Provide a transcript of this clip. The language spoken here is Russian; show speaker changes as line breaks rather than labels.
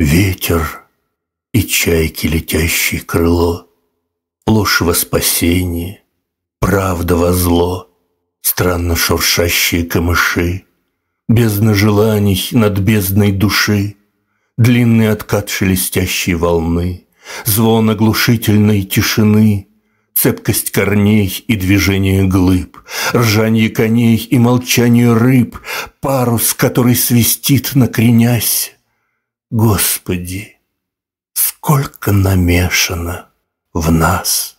Ветер и чайки, летящие крыло, Ложь во спасение, правда во зло, Странно
шуршащие камыши,
Бездна желаний над бездной души, Длинный откат шелестящей волны, Звон оглушительной тишины, Цепкость корней и движение глыб, Ржанье коней и молчание рыб, Парус, который свистит, накренясь,
Господи, сколько намешано в нас.